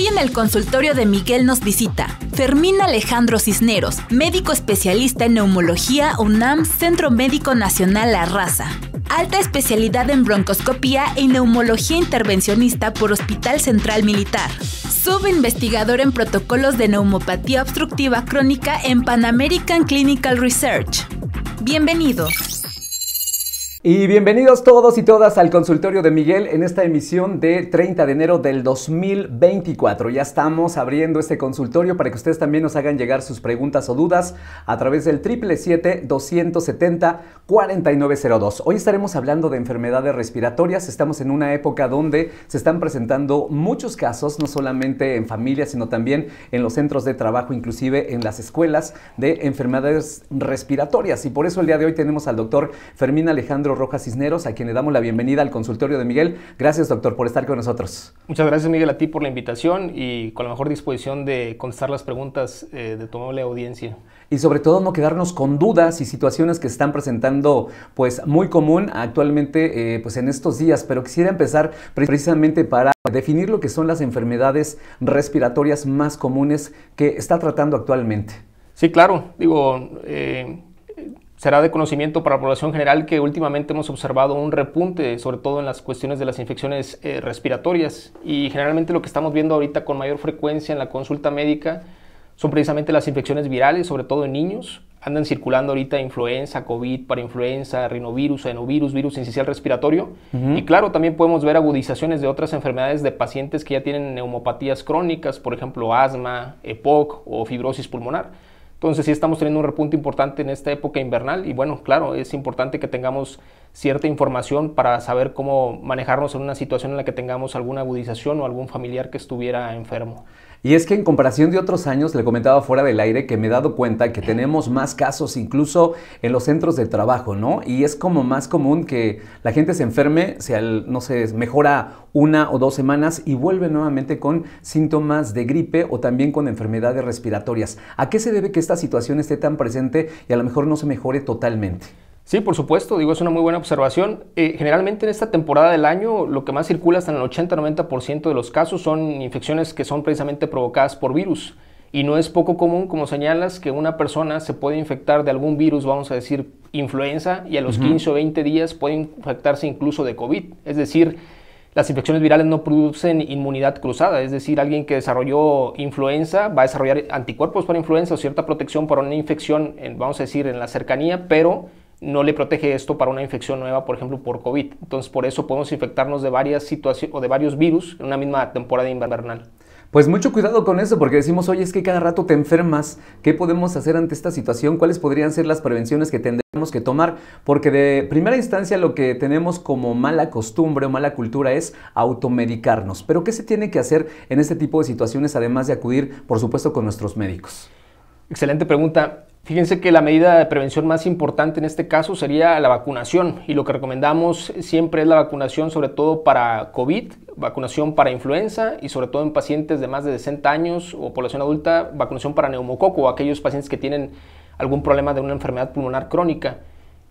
Hoy en el consultorio de Miguel nos visita Fermín Alejandro Cisneros, médico especialista en neumología UNAM Centro Médico Nacional La Raza. Alta especialidad en broncoscopía y e neumología intervencionista por Hospital Central Militar. Subinvestigador en protocolos de neumopatía obstructiva crónica en Pan American Clinical Research. Bienvenido. Y bienvenidos todos y todas al consultorio de Miguel en esta emisión de 30 de enero del 2024. Ya estamos abriendo este consultorio para que ustedes también nos hagan llegar sus preguntas o dudas a través del 777-270-4902. Hoy estaremos hablando de enfermedades respiratorias. Estamos en una época donde se están presentando muchos casos, no solamente en familias, sino también en los centros de trabajo, inclusive en las escuelas, de enfermedades respiratorias. Y por eso el día de hoy tenemos al doctor Fermín Alejandro Rojas Cisneros, a quien le damos la bienvenida al consultorio de Miguel. Gracias, doctor, por estar con nosotros. Muchas gracias, Miguel, a ti por la invitación y con la mejor disposición de contestar las preguntas eh, de tu amable audiencia y sobre todo no quedarnos con dudas y situaciones que están presentando pues muy común actualmente eh, pues en estos días pero quisiera empezar precisamente para definir lo que son las enfermedades respiratorias más comunes que está tratando actualmente sí claro digo eh, será de conocimiento para la población general que últimamente hemos observado un repunte, sobre todo en las cuestiones de las infecciones eh, respiratorias. Y generalmente lo que estamos viendo ahorita con mayor frecuencia en la consulta médica son precisamente las infecciones virales, sobre todo en niños. Andan circulando ahorita influenza, COVID, parainfluenza, rinovirus, adenovirus, virus incisional respiratorio. Y claro, también podemos ver agudizaciones de otras enfermedades de pacientes que ya tienen neumopatías crónicas, por ejemplo, asma, EPOC o fibrosis pulmonar. Entonces sí estamos teniendo un repunte importante en esta época invernal y bueno, claro, es importante que tengamos cierta información para saber cómo manejarnos en una situación en la que tengamos alguna agudización o algún familiar que estuviera enfermo. Y es que en comparación de otros años, le comentaba fuera del aire que me he dado cuenta que tenemos más casos incluso en los centros de trabajo, ¿no? Y es como más común que la gente se enferme, no sé, mejora una o dos semanas y vuelve nuevamente con síntomas de gripe o también con enfermedades respiratorias. ¿A qué se debe que esta situación esté tan presente y a lo mejor no se mejore totalmente? Sí, por supuesto, digo, es una muy buena observación. Eh, generalmente en esta temporada del año lo que más circula hasta en el 80-90% de los casos son infecciones que son precisamente provocadas por virus. Y no es poco común, como señalas, que una persona se puede infectar de algún virus, vamos a decir influenza, y a los 15 o 20 días puede infectarse incluso de COVID. Es decir, las infecciones virales no producen inmunidad cruzada, es decir, alguien que desarrolló influenza va a desarrollar anticuerpos para influenza o cierta protección para una infección, en, vamos a decir, en la cercanía, pero no le protege esto para una infección nueva, por ejemplo, por COVID. Entonces, por eso podemos infectarnos de varias situaciones o de varios virus en una misma temporada invernal. Pues mucho cuidado con eso, porque decimos, oye, es que cada rato te enfermas. ¿Qué podemos hacer ante esta situación? ¿Cuáles podrían ser las prevenciones que tendremos que tomar? Porque de primera instancia lo que tenemos como mala costumbre o mala cultura es automedicarnos. Pero ¿qué se tiene que hacer en este tipo de situaciones, además de acudir, por supuesto, con nuestros médicos? Excelente pregunta. Fíjense que la medida de prevención más importante en este caso sería la vacunación y lo que recomendamos siempre es la vacunación sobre todo para COVID, vacunación para influenza y sobre todo en pacientes de más de 60 años o población adulta, vacunación para neumococo, aquellos pacientes que tienen algún problema de una enfermedad pulmonar crónica.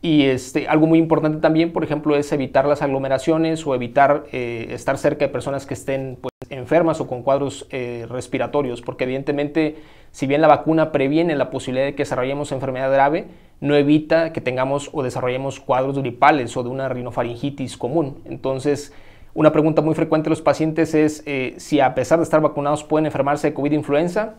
Y este, algo muy importante también, por ejemplo, es evitar las aglomeraciones o evitar eh, estar cerca de personas que estén pues, enfermas o con cuadros eh, respiratorios, porque evidentemente, si bien la vacuna previene la posibilidad de que desarrollemos enfermedad grave, no evita que tengamos o desarrollemos cuadros gripales o de una rinofaringitis común. Entonces, una pregunta muy frecuente de los pacientes es eh, si a pesar de estar vacunados pueden enfermarse de COVID-influenza.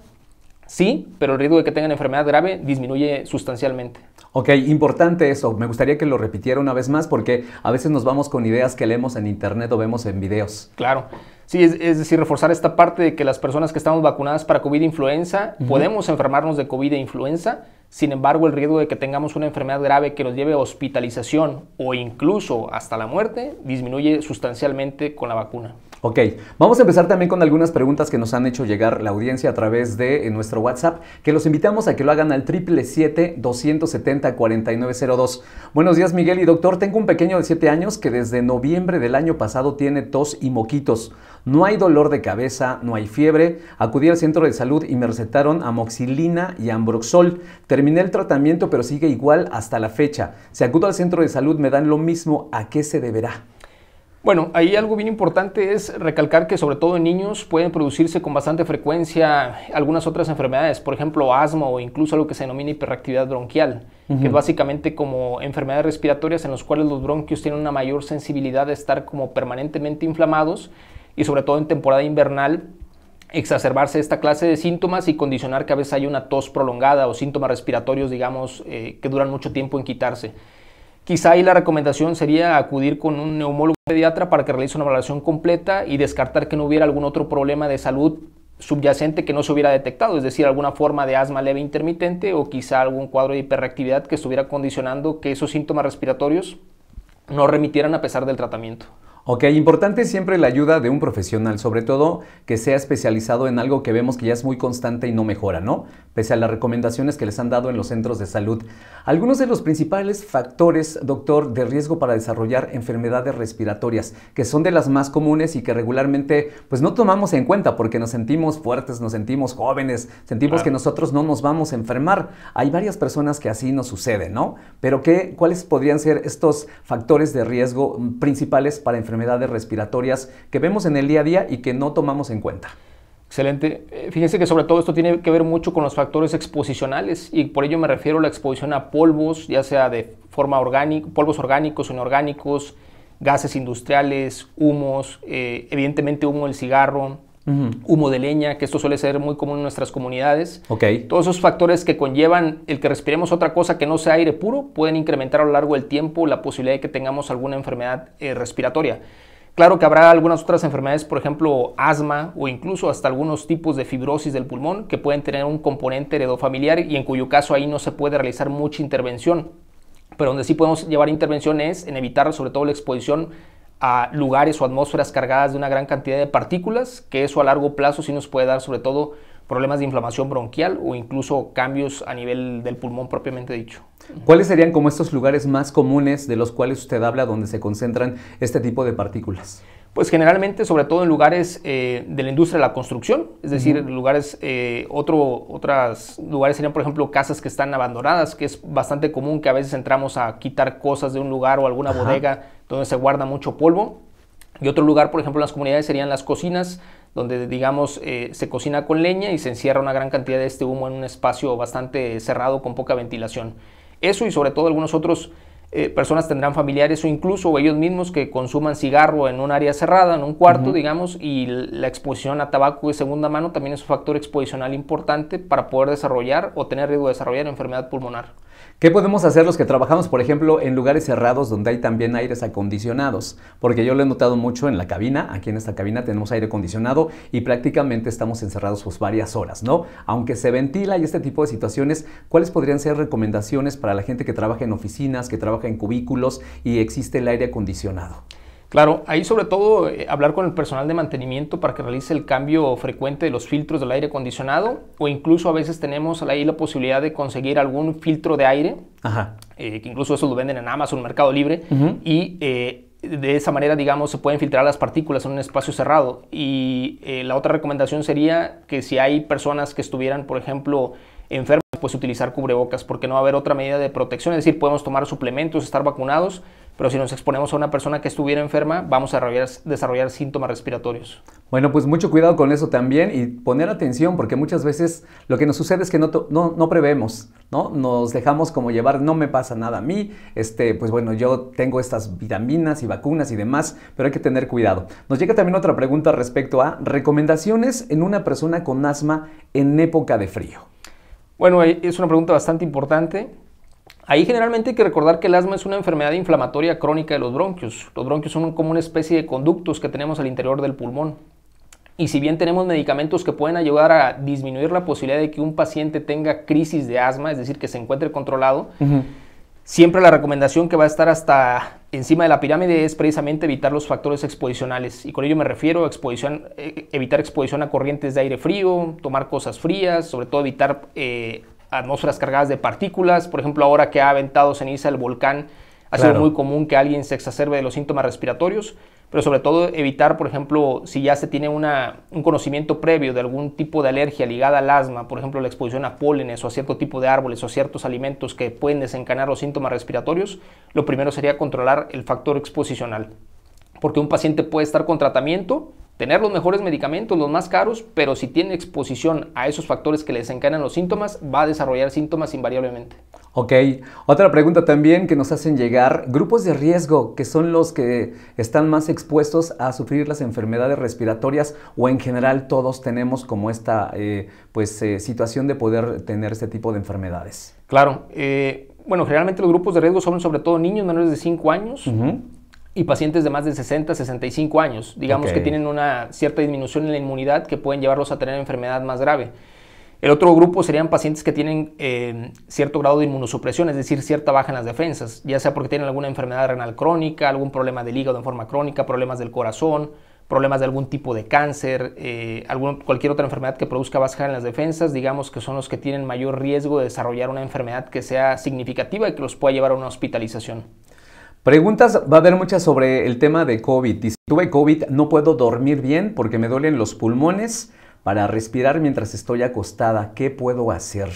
Sí, pero el riesgo de que tengan enfermedad grave disminuye sustancialmente. Ok, importante eso. Me gustaría que lo repitiera una vez más porque a veces nos vamos con ideas que leemos en internet o vemos en videos. Claro. Sí, es, decir, reforzar esta parte de que las personas que estamos vacunadas para COVID-influenza podemos enfermarnos de COVID e influenza, sin embargo, el riesgo de que tengamos una enfermedad grave que nos lleve a hospitalización o incluso hasta la muerte disminuye sustancialmente con la vacuna. Ok, vamos a empezar también con algunas preguntas que nos han hecho llegar la audiencia a través de eh, nuestro WhatsApp, que los invitamos a que lo hagan al 777-270-4902. Buenos días Miguel y doctor, tengo un pequeño de 7 años que desde noviembre del año pasado tiene tos y moquitos. No hay dolor de cabeza, no hay fiebre. Acudí al centro de salud y me recetaron amoxilina y ambroxol. Terminé el tratamiento, pero sigue igual hasta la fecha. Si acudo al centro de salud, me dan lo mismo. ¿A qué se deberá? Bueno, ahí algo bien importante es recalcar que sobre todo en niños pueden producirse con bastante frecuencia algunas otras enfermedades, por ejemplo asma o incluso lo que se denomina hiperactividad bronquial, que es básicamente como enfermedades respiratorias en las cuales los bronquios tienen una mayor sensibilidad de estar como permanentemente inflamados y sobre todo en temporada invernal exacerbarse esta clase de síntomas y condicionar que a veces haya una tos prolongada o síntomas respiratorios, digamos, eh, que duran mucho tiempo en quitarse. Quizá ahí la recomendación sería acudir con un neumólogo pediatra para que realice una evaluación completa y descartar que no hubiera algún otro problema de salud subyacente que no se hubiera detectado, es decir, alguna forma de asma leve intermitente o quizá algún cuadro de hiperreactividad que estuviera condicionando que esos síntomas respiratorios no remitieran a pesar del tratamiento. Ok, importante siempre la ayuda de un profesional, sobre todo que sea especializado en algo que vemos que ya es muy constante y no mejora, ¿no? Pese a las recomendaciones que les han dado en los centros de salud. Algunos de los principales factores, doctor, de riesgo para desarrollar enfermedades respiratorias, que son de las más comunes y que regularmente pues no tomamos en cuenta porque nos sentimos fuertes, nos sentimos jóvenes, sentimos que nosotros no nos vamos a enfermar. Hay varias personas que así nos sucede, ¿no? Pero ¿qué, ¿cuáles podrían ser estos factores de riesgo principales para enfermedades? enfermedades respiratorias que vemos en el día a día y que no tomamos en cuenta. Excelente. Eh, fíjense que sobre todo esto tiene que ver mucho con los factores exposicionales y por ello me refiero a la exposición a polvos, ya sea de forma orgánica, polvos orgánicos o inorgánicos, gases industriales, humos, eh, evidentemente humo del cigarro, humo de leña, que esto suele ser muy común en nuestras comunidades. Todos esos factores que conllevan el que respiremos otra cosa que no sea aire puro pueden incrementar a lo largo del tiempo la posibilidad de que tengamos alguna enfermedad eh, respiratoria. Claro que habrá algunas otras enfermedades, por ejemplo, asma o incluso hasta algunos tipos de fibrosis del pulmón que pueden tener un componente heredofamiliar y en cuyo caso ahí no se puede realizar mucha intervención. Pero donde sí podemos llevar intervenciones en evitar sobre todo la exposición a lugares o atmósferas cargadas de una gran cantidad de partículas, que eso a largo plazo sí nos puede dar sobre todo problemas de inflamación bronquial o incluso cambios a nivel del pulmón propiamente dicho. ¿Cuáles serían como estos lugares más comunes de los cuales usted habla donde se concentran este tipo de partículas? Pues generalmente, sobre todo en lugares eh, de la industria de la construcción, es decir, lugares, eh, otro, lugares serían, por ejemplo, casas que están abandonadas, que es bastante común que a veces entramos a quitar cosas de un lugar o alguna bodega donde se guarda mucho polvo. Y otro lugar, por ejemplo, en las comunidades serían las cocinas, donde digamos eh, se cocina con leña y se encierra una gran cantidad de este humo en un espacio bastante cerrado con poca ventilación. Eso y sobre todo algunos otros eh, personas tendrán familiares o incluso ellos mismos que consuman cigarro en un área cerrada, en un cuarto, digamos, y la exposición a tabaco de segunda mano también es un factor exposicional importante para poder desarrollar o tener riesgo de desarrollar enfermedad pulmonar. ¿Qué podemos hacer los que trabajamos, por ejemplo, en lugares cerrados donde hay también aires acondicionados? Porque yo lo he notado mucho en la cabina, aquí en esta cabina tenemos aire acondicionado y prácticamente estamos encerrados por pues, varias horas, ¿no? Aunque se ventila y este tipo de situaciones, ¿cuáles podrían ser recomendaciones para la gente que trabaja en oficinas, que trabaja en cubículos y existe el aire acondicionado? Claro, ahí sobre todo eh, hablar con el personal de mantenimiento para que realice el cambio frecuente de los filtros del aire acondicionado o incluso a veces tenemos ahí la posibilidad de conseguir algún filtro de aire, eh, que incluso eso lo venden en Amazon, Mercado Libre, y eh, de esa manera, digamos, se pueden filtrar las partículas en un espacio cerrado. Y la otra recomendación sería que si hay personas que estuvieran, por ejemplo, enfermas, pues utilizar cubrebocas porque no va a haber otra medida de protección, es decir, podemos tomar suplementos, estar vacunados pero si nos exponemos a una persona que estuviera enferma, vamos a desarrollar, síntomas respiratorios. Bueno, pues mucho cuidado con eso también y poner atención, porque muchas veces lo que nos sucede es que no, no, no prevemos, ¿no? Nos dejamos como llevar, no me pasa nada a mí, este, pues bueno, yo tengo estas vitaminas y vacunas y demás, pero hay que tener cuidado. Nos llega también otra pregunta respecto a recomendaciones en una persona con asma en época de frío. Bueno, eh, es una pregunta bastante importante. Ahí generalmente hay que recordar que el asma es una enfermedad inflamatoria crónica de los bronquios. Los bronquios son como una especie de conductos que tenemos al interior del pulmón. Y si bien tenemos medicamentos que pueden ayudar a disminuir la posibilidad de que un paciente tenga crisis de asma, es decir, que se encuentre controlado, siempre la recomendación que va a estar hasta encima de la pirámide es precisamente evitar los factores exposicionales. Y con ello me refiero a exposición, eh, evitar exposición a corrientes de aire frío, tomar cosas frías, sobre todo evitar eh, atmósferas cargadas de partículas. Por ejemplo, ahora que ha aventado ceniza el volcán, ha sido muy común que alguien se exacerbe de los síntomas respiratorios, pero sobre todo evitar, por ejemplo, si ya se tiene un conocimiento previo de algún tipo de alergia ligada al asma, por ejemplo, la exposición a pólenes o a cierto tipo de árboles o a ciertos alimentos que pueden desencadenar los síntomas respiratorios, lo primero sería controlar el factor exposicional, porque un paciente puede estar con tratamiento tener los mejores medicamentos, los más caros, pero si tiene exposición a esos factores que le desencadenan los síntomas, va a desarrollar síntomas invariablemente. Ok, otra pregunta también que nos hacen llegar, grupos de riesgo que son los que están más expuestos a sufrir las enfermedades respiratorias o en general todos tenemos como esta eh, pues, eh, situación de poder tener este tipo de enfermedades. Claro, eh, bueno, generalmente los grupos de riesgo son sobre todo niños menores de 5 años, y pacientes de más de 60, 65 años, digamos que tienen una cierta disminución en la inmunidad que pueden llevarlos a tener enfermedad más grave. El otro grupo serían pacientes que tienen eh, cierto grado de inmunosupresión, es decir, cierta baja en las defensas, ya sea porque tienen alguna enfermedad renal crónica, algún problema del hígado en forma crónica, problemas del corazón, problemas de algún tipo de cáncer, eh, cualquier otra enfermedad que produzca baja en las defensas, digamos que son los que tienen mayor riesgo de desarrollar una enfermedad que sea significativa y que los pueda llevar a una hospitalización. Preguntas va a haber muchas sobre el tema de COVID. Y si tuve COVID, no puedo dormir bien porque me duelen los pulmones para respirar mientras estoy acostada. ¿Qué puedo hacer?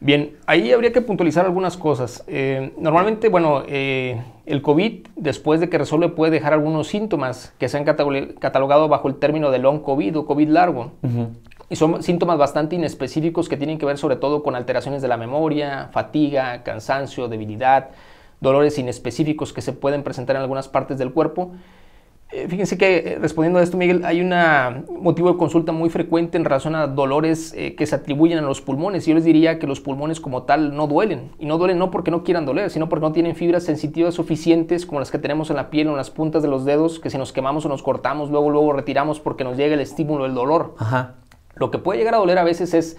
Bien, ahí habría que puntualizar algunas cosas. Eh, normalmente, bueno, eh, el COVID, después de que resuelve, puede dejar algunos síntomas que se han catalogado bajo el término de long COVID o COVID largo. Y son síntomas bastante inespecíficos que tienen que ver sobre todo con alteraciones de la memoria, fatiga, cansancio, debilidad, dolores inespecíficos que se pueden presentar en algunas partes del cuerpo. Eh, fíjense que eh, respondiendo a esto, Miguel, hay un motivo de consulta muy frecuente en relación a dolores eh, que se atribuyen a los pulmones. Y yo les diría que los pulmones como tal no duelen. Y no duelen no porque no quieran doler, sino porque no tienen fibras sensitivas suficientes como las que tenemos en la piel o en las puntas de los dedos, que si nos quemamos o nos cortamos, luego, luego retiramos porque nos llega el estímulo del dolor. Lo que puede llegar a doler a veces es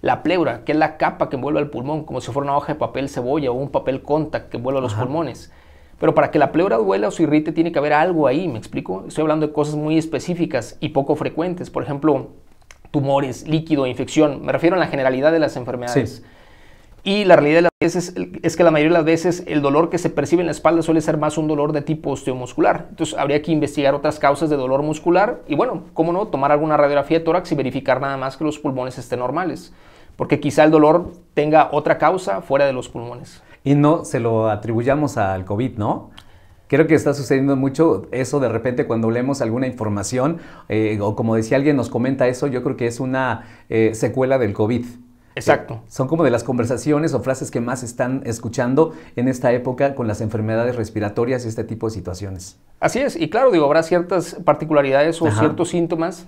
la pleura, que es la capa que envuelve al pulmón, como si fuera una hoja de papel cebolla o un papel contact que envuelve a los pulmones. Pero para que la pleura duela o se irrite tiene que haber algo ahí, ¿me explico? Estoy hablando de cosas muy específicas y poco frecuentes. Por ejemplo, tumores, líquido, infección. Me refiero a la generalidad de las enfermedades. Y la realidad de las veces es que la mayoría de las veces el dolor que se percibe en la espalda suele ser más un dolor de tipo osteomuscular. Entonces habría que investigar otras causas de dolor muscular y bueno, cómo no, tomar alguna radiografía de tórax y verificar nada más que los pulmones estén normales. Porque quizá el dolor tenga otra causa fuera de los pulmones. Y no se lo atribuyamos al COVID, ¿no? Creo que está sucediendo mucho eso de repente cuando leemos alguna información eh, o como decía alguien nos comenta eso, yo creo que es una eh, secuela del COVID Exacto. Eh, son como de las conversaciones o frases que más están escuchando en esta época con las enfermedades respiratorias y este tipo de situaciones. Así es, y claro, digo, habrá ciertas particularidades o ciertos síntomas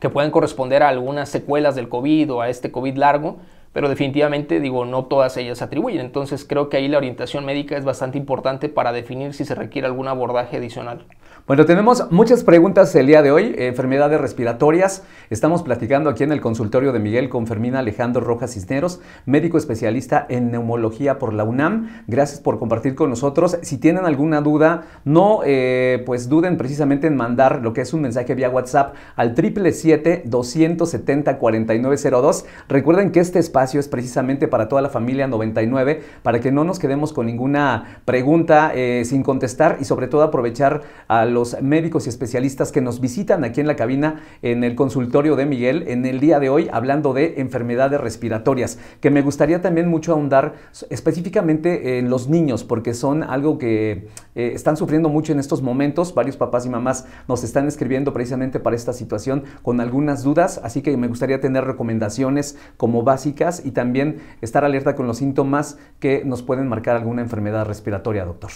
que pueden corresponder a algunas secuelas del COVID o a este COVID largo, pero definitivamente digo, no todas ellas se atribuyen. Entonces creo que ahí la orientación médica es bastante importante para definir si se requiere algún abordaje adicional. Bueno, tenemos muchas preguntas el día de hoy, enfermedades respiratorias. Estamos platicando aquí en el consultorio de Miguel con Fermina Alejandro Rojas Cisneros, médico especialista en neumología por la UNAM. Gracias por compartir con nosotros. Si tienen alguna duda, no eh, pues duden precisamente en mandar lo que es un mensaje vía WhatsApp al 777-270-4902. Recuerden que este espacio es precisamente para toda la familia 99, para que no nos quedemos con ninguna pregunta eh, sin contestar y sobre todo aprovechar al los médicos y especialistas que nos visitan aquí en la cabina en el consultorio de Miguel en el día de hoy hablando de enfermedades respiratorias, que me gustaría también mucho ahondar específicamente en los niños, porque son algo que eh, están sufriendo mucho en estos momentos. Varios papás y mamás nos están escribiendo precisamente para esta situación con algunas dudas, así que me gustaría tener recomendaciones como básicas y también estar alerta con los síntomas que nos pueden marcar alguna enfermedad respiratoria, doctor.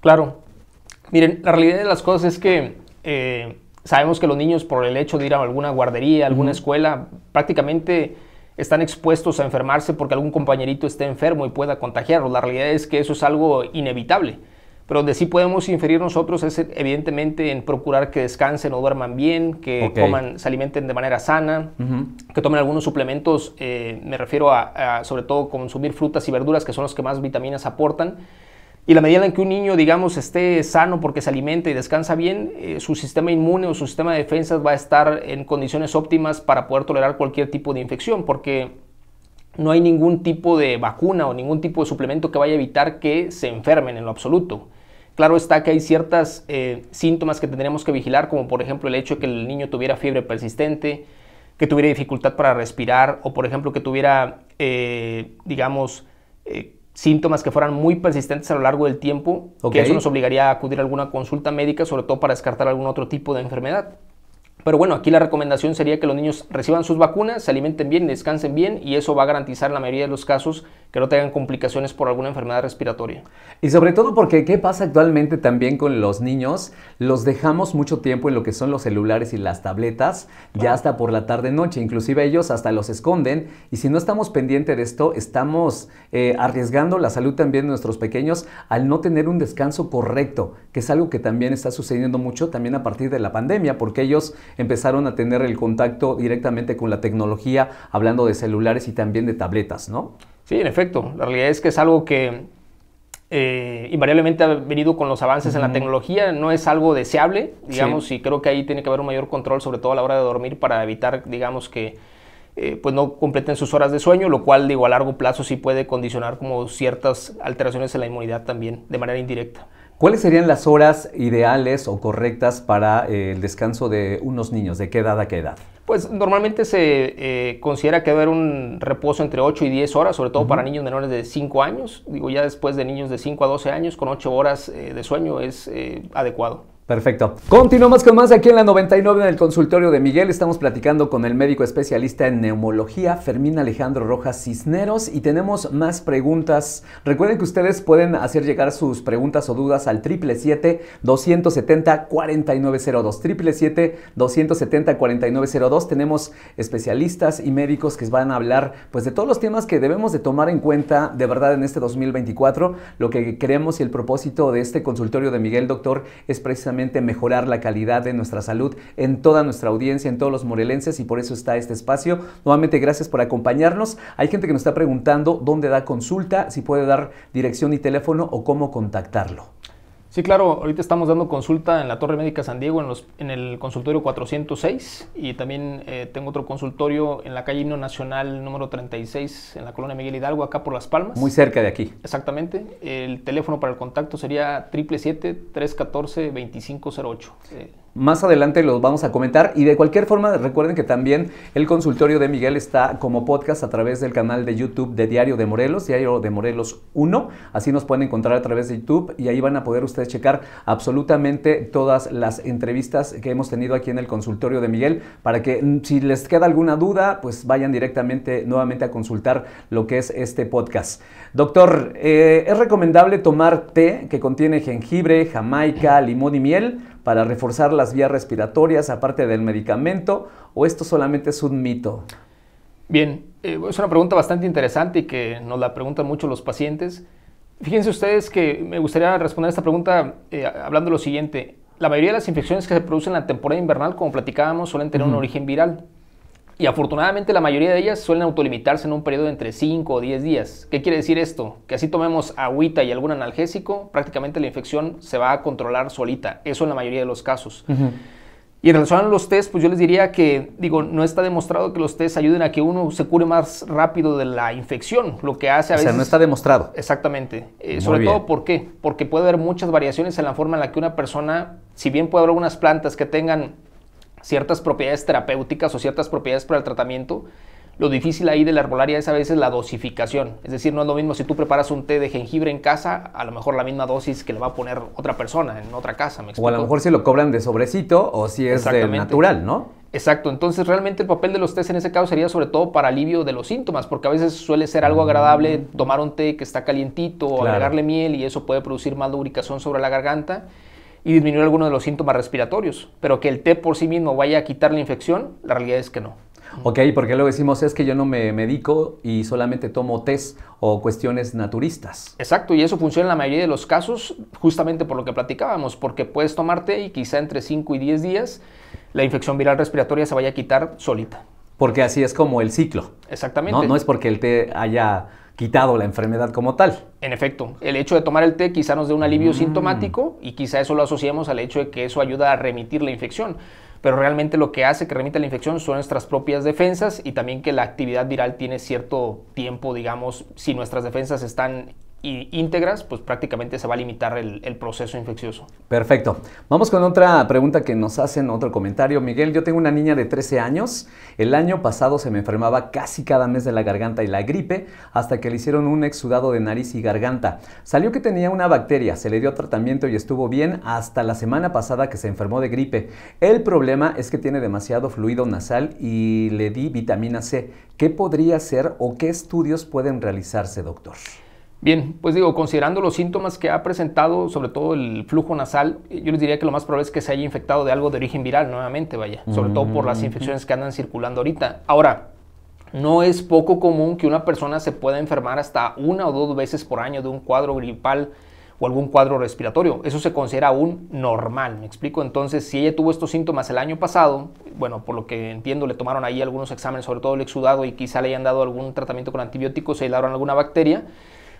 Claro, Miren, la realidad de las cosas es que eh, sabemos que los niños por el hecho de ir a alguna guardería, alguna escuela, prácticamente están expuestos a enfermarse porque algún compañerito esté enfermo y pueda contagiarlos. La realidad es que eso es algo inevitable. Pero donde sí podemos inferir nosotros es evidentemente en procurar que descansen o duerman bien, que se alimenten de manera sana, que tomen algunos suplementos, eh, me refiero a, a sobre todo consumir frutas y verduras que son los que más vitaminas aportan. Y la medida en que un niño, digamos, esté sano porque se alimenta y descansa bien, eh, su sistema inmune o su sistema de defensas va a estar en condiciones óptimas para poder tolerar cualquier tipo de infección, porque no hay ningún tipo de vacuna o ningún tipo de suplemento que vaya a evitar que se enfermen en lo absoluto. Claro está que hay ciertos eh, síntomas que tendríamos que vigilar, como por ejemplo el hecho de que el niño tuviera fiebre persistente, que tuviera dificultad para respirar o por ejemplo que tuviera, eh, digamos, síntomas que fueran muy persistentes a lo largo del tiempo, que eso nos obligaría a acudir a alguna consulta médica, sobre todo para descartar algún otro tipo de enfermedad. Pero bueno, aquí la recomendación sería que los niños reciban sus vacunas, se alimenten bien, descansen bien y eso va a garantizar la mayoría de los casos que no tengan complicaciones por alguna enfermedad respiratoria. Y sobre todo porque, ¿qué pasa actualmente también con los niños? Los dejamos mucho tiempo en lo que son los celulares y las tabletas, ya hasta por la tarde-noche, inclusive ellos hasta los esconden y si no estamos pendientes de esto, estamos eh, arriesgando la salud también de nuestros pequeños al no tener un descanso correcto, que es algo que también está sucediendo mucho también a partir de la pandemia, porque ellos empezaron a tener el contacto directamente con la tecnología, hablando de celulares y también de tabletas, ¿no? Sí, en efecto. La realidad es que es algo que eh, invariablemente ha venido con los avances en la tecnología, no es algo deseable, digamos, y creo que ahí tiene que haber un mayor control, sobre todo a la hora de dormir, para evitar, digamos, que eh, pues no completen sus horas de sueño, lo cual, digo, a largo plazo sí puede condicionar como ciertas alteraciones en la inmunidad también, de manera indirecta. ¿Cuáles serían las horas ideales o correctas para eh, el descanso de unos niños? ¿De qué edad a qué edad? Pues normalmente se eh, considera que debe haber un reposo entre 8 y 10 horas, sobre todo para niños menores de 5 años. Digo, ya después de niños de 5 a 12 años, con 8 horas eh, de sueño es adecuado. Perfecto. Continuamos con más aquí en la 99 en el consultorio de Miguel. Estamos platicando con el médico especialista en neumología, Fermín Alejandro Rojas Cisneros, y tenemos más preguntas. Recuerden que ustedes pueden hacer llegar sus preguntas o dudas al 777-270-4902. 777-270-4902. Tenemos especialistas y médicos que van a hablar pues, de todos los temas que debemos de tomar en cuenta de verdad en este 2024. Lo que queremos y el propósito de este consultorio de Miguel, doctor, es precisamente mejorar la calidad de nuestra salud en toda nuestra audiencia, en todos los morelenses y por eso está este espacio. Nuevamente gracias por acompañarnos. Hay gente que nos está preguntando dónde da consulta, si puede dar dirección y teléfono o cómo contactarlo. Sí, claro, ahorita estamos dando consulta en la Torre Médica San Diego, en, los, en el consultorio 406, y también eh, tengo otro consultorio en la calle Himno Nacional número 36, en la colonia Miguel Hidalgo, acá por Las Palmas. Muy cerca de aquí. Exactamente. El teléfono para el contacto sería 777-314-2508. ocho. Eh, más adelante los vamos a comentar y de cualquier forma recuerden que también el consultorio de Miguel está como podcast a través del canal de YouTube de Diario de Morelos, Diario de Morelos 1, así nos pueden encontrar a través de YouTube y ahí van a poder ustedes checar absolutamente todas las entrevistas que hemos tenido aquí en el consultorio de Miguel para que mm, si les queda alguna duda pues vayan directamente nuevamente a consultar lo que es este podcast. Doctor, eh, ¿es recomendable tomar té que contiene jengibre, jamaica, limón y miel? para reforzar las vías respiratorias, aparte del medicamento, o esto solamente es un mito? Bien, eh, es una pregunta bastante interesante y que nos la preguntan mucho los pacientes. Fíjense ustedes que me gustaría responder esta pregunta eh, hablando de lo siguiente. La mayoría de las infecciones que se producen en la temporada invernal, como platicábamos, suelen tener un origen viral. Y afortunadamente la mayoría de ellas suelen autolimitarse en un periodo de entre 5 o 10 días. ¿Qué quiere decir esto? Que así tomemos agüita y algún analgésico, prácticamente la infección se va a controlar solita. Eso en la mayoría de los casos. Y en relación a los test, pues yo les diría que, digo, no está demostrado que los test ayuden a que uno se cure más rápido de la infección, lo que hace a veces... sea, no está demostrado. Exactamente. Eh, sobre todo, ¿por qué? Porque puede haber muchas variaciones en la forma en la que una persona, si bien puede haber algunas plantas que tengan ciertas propiedades terapéuticas o ciertas propiedades para el tratamiento, lo difícil ahí de la herbolaria es a veces la dosificación. Es decir, no es lo mismo si tú preparas un té de jengibre en casa, a lo mejor la misma dosis que le va a poner otra persona en otra casa. o a lo mejor si lo cobran de sobrecito o si es natural, ¿no? Exacto, entonces realmente el papel de los tés en ese caso sería sobre todo para alivio de los síntomas, porque a veces suele ser algo agradable mm. tomar un té que está calientito o agregarle miel y eso puede producir más lubricación sobre la garganta y disminuir alguno de los síntomas respiratorios. Pero que el té por sí mismo vaya a quitar la infección, la realidad es que no. Ok, porque luego decimos es que yo no me medico y solamente tomo test o cuestiones naturistas. Exacto, y eso funciona en la mayoría de los casos justamente por lo que platicábamos, porque puedes tomar té y quizá entre 5 y 10 días la infección viral respiratoria se vaya a quitar solita. Porque así es como el ciclo. Exactamente. No, no es porque el té haya quitado la enfermedad como tal. En efecto, el hecho de tomar el té quizá nos dé un alivio mm. sintomático y quizá eso lo asociamos al hecho de que eso ayuda a remitir la infección. Pero realmente lo que hace que remita la infección son nuestras propias defensas y también que la actividad viral tiene cierto tiempo, digamos, si nuestras defensas están y íntegras, pues prácticamente se va a limitar el, proceso infeccioso. Perfecto. Vamos con otra pregunta que nos hacen, otro comentario. Miguel, yo tengo una niña de 13 años. El año pasado se me enfermaba casi cada mes de la garganta y la gripe hasta que le hicieron un exudado de nariz y garganta. Salió que tenía una bacteria, se le dio tratamiento y estuvo bien hasta la semana pasada que se enfermó de gripe. El problema es que tiene demasiado fluido nasal y le di vitamina C. ¿Qué podría ser o qué estudios pueden realizarse, doctor? Bien, pues digo, considerando los síntomas que ha presentado, sobre todo el flujo nasal, yo les diría que lo más probable es que se haya infectado de algo de origen viral nuevamente, vaya, sobre todo por las mm. infecciones que andan circulando ahorita. Ahora, no es poco común que una persona se pueda enfermar hasta una o dos veces por año de un cuadro gripal o algún cuadro respiratorio. Eso se considera aún normal, ¿me explico? Entonces, si ella tuvo estos síntomas el año pasado, bueno, por lo que entiendo, le tomaron ahí algunos exámenes, sobre todo el exudado, y quizá le hayan dado algún tratamiento con antibióticos, se le daron alguna bacteria,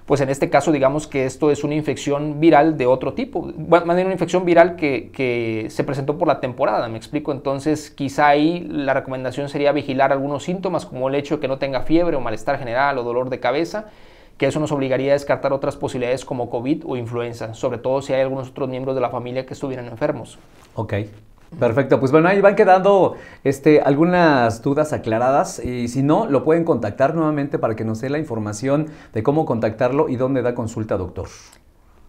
pues en este caso digamos que esto es una infección viral de otro tipo, bueno, más bien una infección viral que, que, se presentó por la temporada, me explico, entonces quizá ahí la recomendación sería vigilar algunos síntomas como el hecho de que no tenga fiebre o malestar general o dolor de cabeza, que eso nos obligaría a descartar otras posibilidades como COVID o influenza, sobre todo si hay algunos otros miembros de la familia que estuvieran enfermos. Ok. Perfecto, pues bueno, ahí van quedando este, algunas dudas aclaradas y si no, lo pueden contactar nuevamente para que nos dé la información de cómo contactarlo y dónde da consulta, doctor.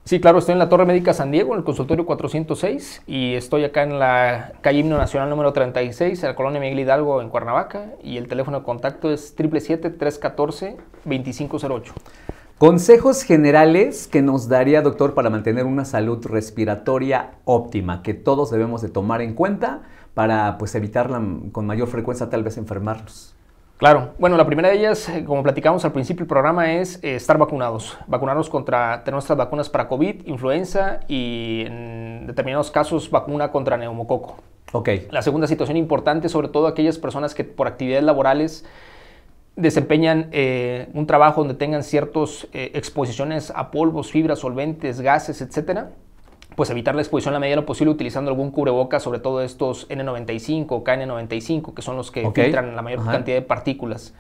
Sí, claro, estoy en la Torre Médica San Diego, en el consultorio 406, y estoy acá en la calle Himno Nacional número 36, en la colonia Miguel Hidalgo, en Cuernavaca, y el teléfono de contacto es 777-314-2508. Consejos generales que nos daría, doctor, para mantener una salud respiratoria óptima, que todos debemos de tomar en cuenta para pues, evitar con mayor frecuencia tal vez enfermarnos. Claro, bueno, la primera de ellas, eh, como platicamos al principio del programa, es eh, estar vacunados. Vacunarnos contra tener nuestras vacunas para COVID, influenza y en determinados casos vacuna contra neumococo. Ok. La segunda situación importante, sobre todo aquellas personas que por actividades laborales desempeñan eh, un trabajo donde tengan ciertas eh, exposiciones a polvos, fibras, solventes, gases, etcétera, pues evitar la exposición a la medida de lo posible utilizando algún cubrebocas, sobre todo estos N95 o KN95, que son los que filtran la mayor cantidad de partículas.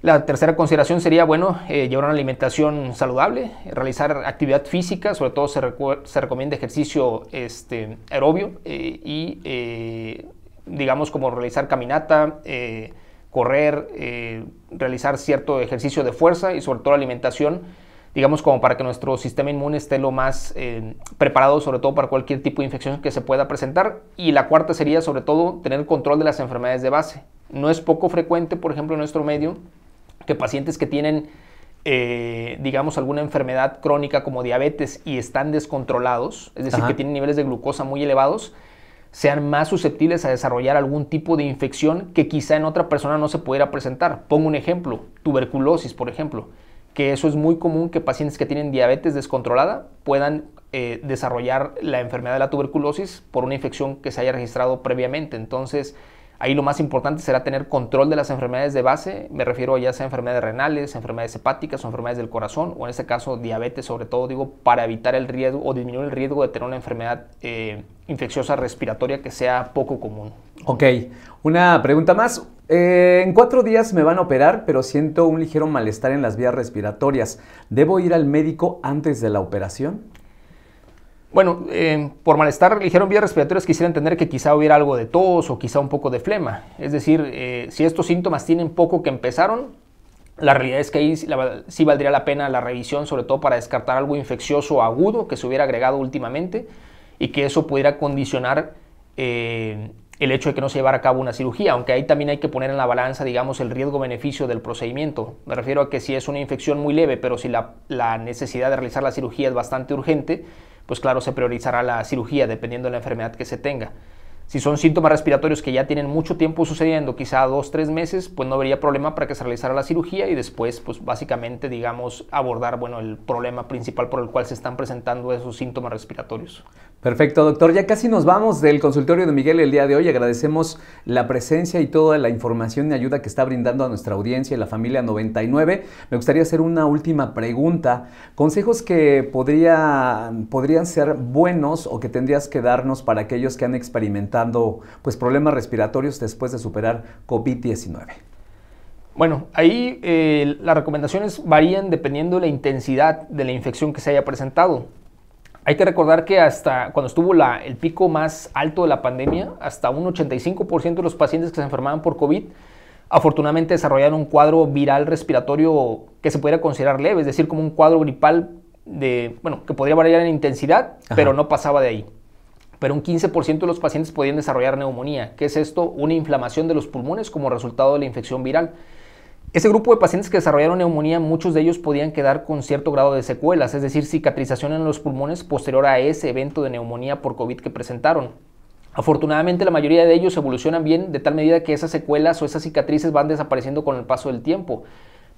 La tercera consideración sería, bueno, eh, llevar una alimentación saludable, realizar actividad física, sobre todo se, se recomienda ejercicio este, aerobio y, digamos, como realizar caminata, correr, eh, realizar cierto ejercicio de fuerza y sobre todo alimentación, digamos como para que nuestro sistema inmune esté lo más eh, preparado, sobre todo para cualquier tipo de infección que se pueda presentar. Y la cuarta sería sobre todo tener control de las enfermedades de base. No es poco frecuente, por ejemplo, en nuestro medio, que pacientes que tienen, eh, digamos, alguna enfermedad crónica como diabetes y están descontrolados, es decir, que tienen niveles de glucosa muy elevados, sean más susceptibles a desarrollar algún tipo de infección que quizá en otra persona no se pudiera presentar. Pongo un ejemplo, tuberculosis, por ejemplo, que eso es muy común que pacientes que tienen diabetes descontrolada puedan eh, desarrollar la enfermedad de la tuberculosis por una infección que se haya registrado previamente. Entonces, Ahí lo más importante será tener control de las enfermedades de base, me refiero ya sea enfermedades renales, enfermedades hepáticas o enfermedades del corazón, o en este caso diabetes sobre todo, digo, para evitar el riesgo o disminuir el riesgo de tener una enfermedad eh, infecciosa respiratoria que sea poco común. Ok, una pregunta más. Eh, en cuatro días me van a operar, pero siento un ligero malestar en las vías respiratorias. ¿Debo ir al médico antes de la operación? Bueno, eh, por malestar eligieron vías respiratorias quisiera entender que quizá hubiera algo de tos o quizá un poco de flema. Es decir, eh, si estos síntomas tienen poco que empezaron, la realidad es que ahí sí valdría la pena la revisión, sobre todo para descartar algo infeccioso agudo que se hubiera agregado últimamente y que eso pudiera condicionar eh, el hecho de que no se llevara a cabo una cirugía, aunque ahí también hay que poner en la balanza, digamos, el riesgo-beneficio del procedimiento. Me refiero a que si es una infección muy leve, pero si la necesidad de realizar la cirugía es bastante urgente, pues claro, se priorizará la cirugía dependiendo de la enfermedad que se tenga. Si son síntomas respiratorios que ya tienen mucho tiempo sucediendo, quizá dos, tres meses, pues no habría problema para que se realizara la cirugía y después, pues básicamente, digamos, abordar, bueno, el problema principal por el cual se están presentando esos síntomas respiratorios. Perfecto, doctor. Ya casi nos vamos del consultorio de Miguel el día de hoy. Agradecemos la presencia y toda la información y ayuda que está brindando a nuestra audiencia y la familia 99. Me gustaría hacer una última pregunta. Consejos que podría, podrían ser buenos o que tendrías que darnos para aquellos que han experimentado dando pues, problemas respiratorios después de superar COVID-19? Bueno, ahí eh, las recomendaciones varían dependiendo de la intensidad de la infección que se haya presentado. Hay que recordar que hasta cuando estuvo el pico más alto de la pandemia, hasta un 85% de los pacientes que se enfermaban por COVID afortunadamente desarrollaron un cuadro viral respiratorio que se pudiera considerar leve, es decir, como un cuadro gripal de, bueno, que podría variar en intensidad, pero no pasaba de ahí pero un 15% de los pacientes podían desarrollar neumonía. ¿Qué es esto? Una inflamación de los pulmones como resultado de la infección viral. Ese grupo de pacientes que desarrollaron neumonía, muchos de ellos podían quedar con cierto grado de secuelas, es decir, cicatrización en los pulmones posterior a ese evento de neumonía por COVID que presentaron. Afortunadamente la mayoría de ellos evolucionan bien de tal medida que esas secuelas o esas cicatrices van desapareciendo con el paso del tiempo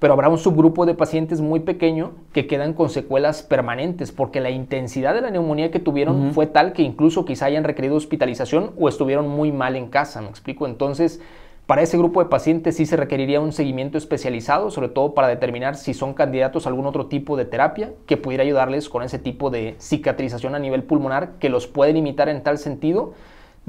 pero habrá un subgrupo de pacientes muy pequeño que quedan con secuelas permanentes, porque la intensidad de la neumonía que tuvieron fue tal que incluso quizá hayan requerido hospitalización o estuvieron muy mal en casa, ¿me explico? Entonces, para ese grupo de pacientes sí se requeriría un seguimiento especializado, sobre todo para determinar si son candidatos a algún otro tipo de terapia que pudiera ayudarles con ese tipo de cicatrización a nivel pulmonar que los puede limitar en tal sentido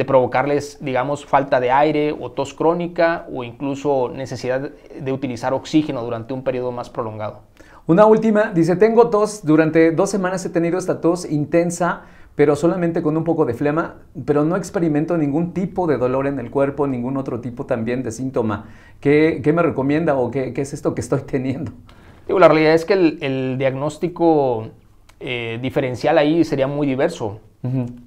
de provocarles, digamos, falta de aire o tos crónica o incluso necesidad de utilizar oxígeno durante un periodo más prolongado. Una última, dice, tengo tos, durante dos semanas he tenido esta tos intensa, pero solamente con un poco de flema, pero no experimento ningún tipo de dolor en el cuerpo, ningún otro tipo también de síntoma. ¿Qué, me recomienda o qué, es esto que estoy teniendo? la realidad es que el, diagnóstico eh, diferencial ahí sería muy diverso.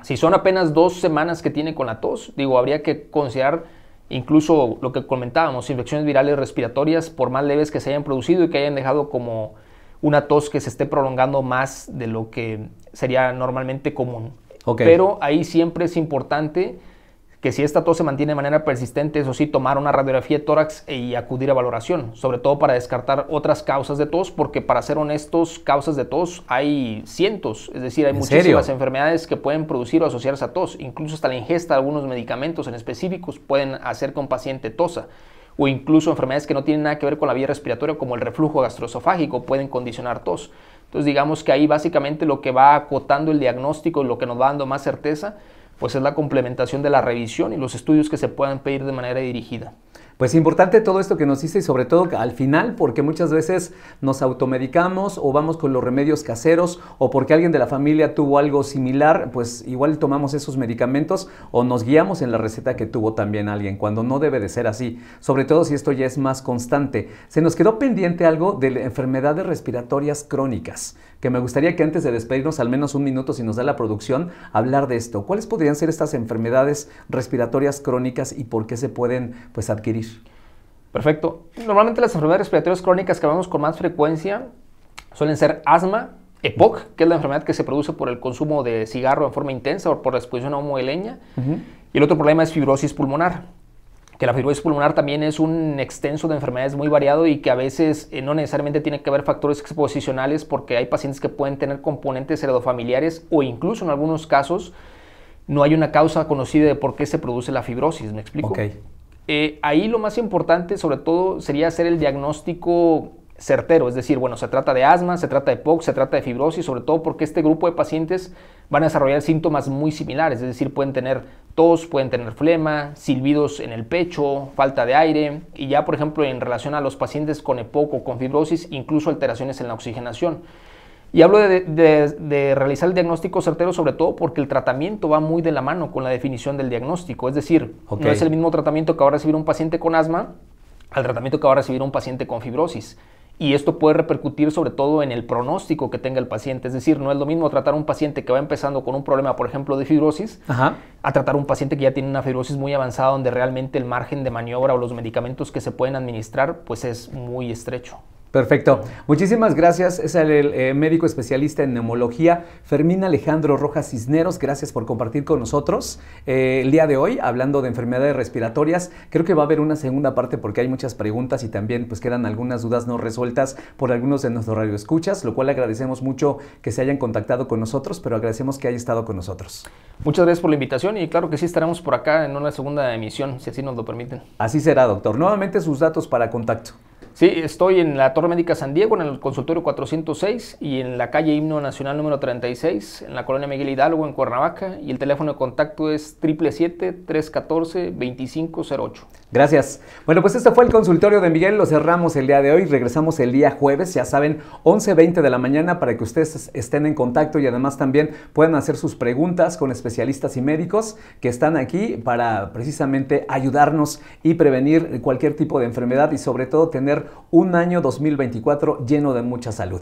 Si son apenas dos semanas que tiene con la tos, digo, habría que considerar incluso lo que comentábamos, infecciones virales respiratorias, por más leves que se hayan producido y que hayan dejado como una tos que se esté prolongando más de lo que sería normalmente común. Pero ahí siempre es importante que si esta tos se mantiene de manera persistente, eso sí, tomar una radiografía de tórax e, y acudir a valoración, sobre todo para descartar otras causas de tos, porque para ser honestos, causas de tos hay cientos, es decir, hay muchísimas enfermedades que pueden producir o asociarse a tos, incluso hasta la ingesta de algunos medicamentos en específicos pueden hacer con paciente tosa o incluso enfermedades que no tienen nada que ver con la vía respiratoria, como el reflujo gastroesofágico, pueden condicionar tos. Entonces digamos que ahí básicamente lo que va acotando el diagnóstico y lo que nos va dando más certeza pues es la complementación de la revisión y los estudios que se puedan pedir de manera dirigida. Pues importante todo esto que nos dice y sobre todo al final, porque muchas veces nos automedicamos o vamos con los remedios caseros o porque alguien de la familia tuvo algo similar, pues igual tomamos esos medicamentos o nos guiamos en la receta que tuvo también alguien, cuando no debe de ser así, sobre todo si esto ya es más constante. Se nos quedó pendiente algo de enfermedades respiratorias crónicas que me gustaría que antes de despedirnos, al menos un minuto, si nos da la producción, hablar de esto. ¿Cuáles podrían ser estas enfermedades respiratorias crónicas y por qué se pueden pues, adquirir? Perfecto. Normalmente las enfermedades respiratorias crónicas que hablamos con más frecuencia suelen ser asma, EPOC, que es la enfermedad que se produce por el consumo de cigarro en forma intensa o por la exposición a humo de leña. Y el otro problema es fibrosis pulmonar la fibrosis pulmonar también es un extenso de enfermedades muy variado y que a veces eh, no necesariamente tiene que haber factores exposicionales porque hay pacientes que pueden tener componentes heredofamiliares o incluso en algunos casos no hay una causa conocida de por qué se produce la fibrosis, ¿me explico? Eh, ahí lo más importante sobre todo sería hacer el diagnóstico certero, es decir, bueno, se trata de asma, se trata de POC, se trata de fibrosis, sobre todo porque este grupo de pacientes van a desarrollar síntomas muy similares, es decir, pueden tener tos, pueden tener flema, silbidos en el pecho, falta de aire y ya, por ejemplo, en relación a los pacientes con EPOC o con fibrosis, incluso alteraciones en la oxigenación. Y hablo de, realizar el diagnóstico certero sobre todo porque el tratamiento va muy de la mano con la definición del diagnóstico. Es decir, no es el mismo tratamiento que va a recibir un paciente con asma al tratamiento que va a recibir un paciente con fibrosis. Y esto puede repercutir sobre todo en el pronóstico que tenga el paciente. Es decir, no es lo mismo tratar a un paciente que va empezando con un problema, por ejemplo, de fibrosis, a tratar a un paciente que ya tiene una fibrosis muy avanzada, donde realmente el margen de maniobra o los medicamentos que se pueden administrar, pues es muy estrecho. Perfecto. Muchísimas gracias. Es el, eh, médico especialista en neumología, Fermín Alejandro Rojas Cisneros. Gracias por compartir con nosotros eh, el día de hoy, hablando de enfermedades respiratorias. Creo que va a haber una segunda parte porque hay muchas preguntas y también pues quedan algunas dudas no resueltas por algunos de nuestros radioescuchas, lo cual agradecemos mucho que se hayan contactado con nosotros, pero agradecemos que haya estado con nosotros. Muchas gracias por la invitación y claro que sí estaremos por acá en una segunda emisión, si así nos lo permiten. Así será, doctor. Nuevamente sus datos para contacto. Sí, estoy en la Torre Médica San Diego, en el consultorio 406 y en la calle Himno Nacional número 36, en la colonia Miguel Hidalgo, en Cuernavaca. Y el teléfono de contacto es 777-314-2508. Gracias. Bueno, pues este fue el consultorio de Miguel. Lo cerramos el día de hoy. Regresamos el día jueves, ya saben, 11.20 de la mañana para que ustedes estén en contacto y además también puedan hacer sus preguntas con especialistas y médicos que están aquí para precisamente ayudarnos y prevenir cualquier tipo de enfermedad y sobre todo tener un año 2024 lleno de mucha salud.